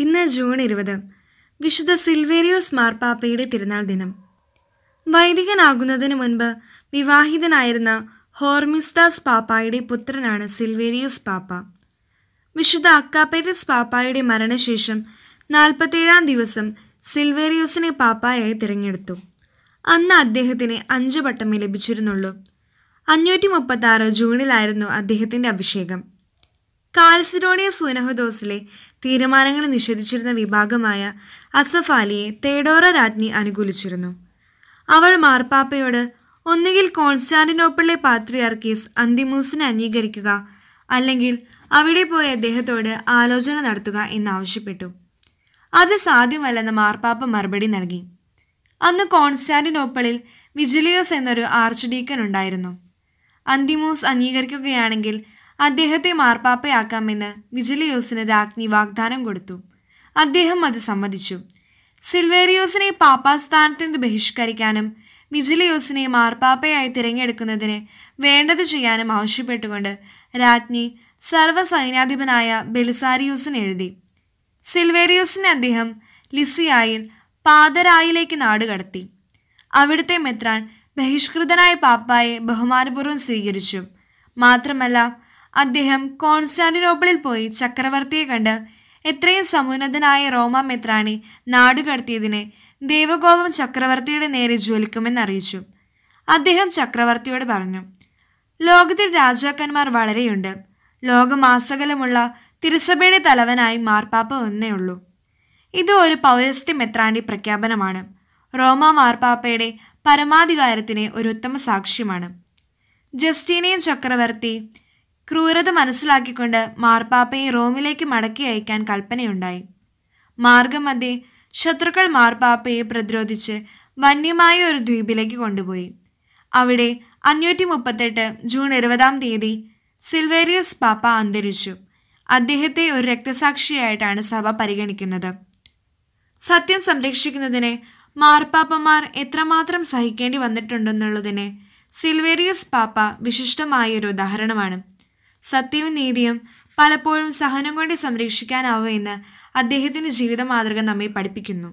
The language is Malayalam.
ഇന്ന് ജൂൺ ഇരുപത് വിശുദ്ധ സിൽവേരിയോസ് മാർപ്പാപ്പയുടെ തിരുനാൾ ദിനം വൈദികനാകുന്നതിന് മുൻപ് വിവാഹിതനായിരുന്ന ഹോർമിസ്താസ് പാപ്പായുടെ പുത്രനാണ് സിൽവേരിയോസ് പാപ്പ വിശുദ്ധ അക്കാപ്പേറ്റസ് പാപ്പായുടെ മരണശേഷം നാൽപ്പത്തേഴാം ദിവസം സിൽവേരിയോസിനെ പാപ്പായായി തിരഞ്ഞെടുത്തു അന്ന് അദ്ദേഹത്തിന് അഞ്ച് പട്ടമേ ലഭിച്ചിരുന്നുള്ളൂ അഞ്ഞൂറ്റി മുപ്പത്തി ആറ് ജൂണിലായിരുന്നു അദ്ദേഹത്തിന്റെ അഭിഷേകം കാൽസിഡോണിയ സുനഹദോസിലെ തീരുമാനങ്ങൾ നിഷേധിച്ചിരുന്ന വിഭാഗമായ അസഫ് അലിയെ തേഡോറ രാജ്ഞി അനുകൂലിച്ചിരുന്നു അവൾ മാർപ്പാപ്പയോട് ഒന്നുകിൽ കോൺസ്റ്റാന്റിനോപ്പിളിലെ പാത്രിയാർക്കീസ് അന്തിമൂസിനെ അംഗീകരിക്കുക അല്ലെങ്കിൽ അവിടെ പോയി അദ്ദേഹത്തോട് ആലോചന നടത്തുക എന്നാവശ്യപ്പെട്ടു അത് സാധ്യമല്ലെന്ന് മാർപ്പാപ്പ മറുപടി നൽകി അന്ന് കോൺസ്റ്റാന്റിനോപ്പിളിൽ വിജിലിയോസ് എന്നൊരു ആർച്ച് ഡീക്കൻ ഉണ്ടായിരുന്നു അന്തിമൂസ് അംഗീകരിക്കുകയാണെങ്കിൽ അദ്ദേഹത്തെ മാർപ്പാപ്പയാക്കാമെന്ന് വിജിലിയോസിന് രാജ്ഞി വാഗ്ദാനം കൊടുത്തു അദ്ദേഹം അത് സമ്മതിച്ചു സിൽവേരിയോസിനെ പാപ്പാസ്ഥാനത്ത് നിന്ന് ബഹിഷ്കരിക്കാനും വിജിലിയോസിനെ മാർപ്പാപ്പയായി തിരഞ്ഞെടുക്കുന്നതിന് വേണ്ടത് ചെയ്യാനും ആവശ്യപ്പെട്ടുകൊണ്ട് രാജ്ഞി സർവ്വസൈന്യാധിപനായ ബെലിസാരിയോസിന് എഴുതി സിൽവേരിയോസിനെ അദ്ദേഹം ലിസിയായിൽ പാതരായിലേക്ക് നാടുകടത്തി അവിടുത്തെ മെത്രാൻ ബഹിഷ്കൃതനായ പാപ്പായെ ബഹുമാനപൂർവ്വം സ്വീകരിച്ചു മാത്രമല്ല അദ്ദേഹം കോൺസ്റ്റാന്റിനോപ്പിളിൽ പോയി ചക്രവർത്തിയെ കണ്ട് എത്രയും സമുന്നതനായ റോമ മെത്രാണി നാടുകടത്തിയതിനെ ദേവഗോപം ചക്രവർത്തിയുടെ നേരെ ജ്വലിക്കുമെന്നറിയിച്ചു അദ്ദേഹം ചക്രവർത്തിയോട് പറഞ്ഞു ലോകത്തിൽ രാജാക്കന്മാർ വളരെയുണ്ട് ലോകമാസകലമുള്ള തിരുസഭയുടെ തലവനായി മാർപ്പാപ്പ ഒന്നേ ഉള്ളൂ ഇത് ഒരു പൗരസ്ത്യ മെത്രാണ്ടി പ്രഖ്യാപനമാണ് റോമ മാർപ്പാപ്പയുടെ പരമാധികാരത്തിന് ഒരു ഉത്തമ സാക്ഷ്യമാണ് ജസ്റ്റീനിയൻ ചക്രവർത്തി ക്രൂരത മനസ്സിലാക്കിക്കൊണ്ട് മാർപ്പാപ്പയെ റോമിലേക്ക് മടക്കി അയക്കാൻ കൽപ്പനയുണ്ടായി മാർഗമധ്യേ ശത്രുക്കൾ മാർപ്പാപ്പയെ പ്രതിരോധിച്ച് വന്യമായ ഒരു ദ്വീപിലേക്ക് കൊണ്ടുപോയി അവിടെ അഞ്ഞൂറ്റി മുപ്പത്തെട്ട് ജൂൺ ഇരുപതാം തീയതി സിൽവേരിയസ് പാപ്പ അന്തരിച്ചു അദ്ദേഹത്തെ ഒരു രക്തസാക്ഷിയായിട്ടാണ് സഭ പരിഗണിക്കുന്നത് സത്യം സംരക്ഷിക്കുന്നതിന് മാർപ്പാപ്പമാർ എത്രമാത്രം സഹിക്കേണ്ടി വന്നിട്ടുണ്ടെന്നുള്ളതിന് സിൽവേരിയസ് പാപ്പ വിശിഷ്ടമായൊരു ഉദാഹരണമാണ് സത്യവും നീതിയും പലപ്പോഴും സഹനം കൊണ്ട് സംരക്ഷിക്കാനാവൂ എന്ന് അദ്ദേഹത്തിൻ്റെ ജീവിത മാതൃക നമ്മെ പഠിപ്പിക്കുന്നു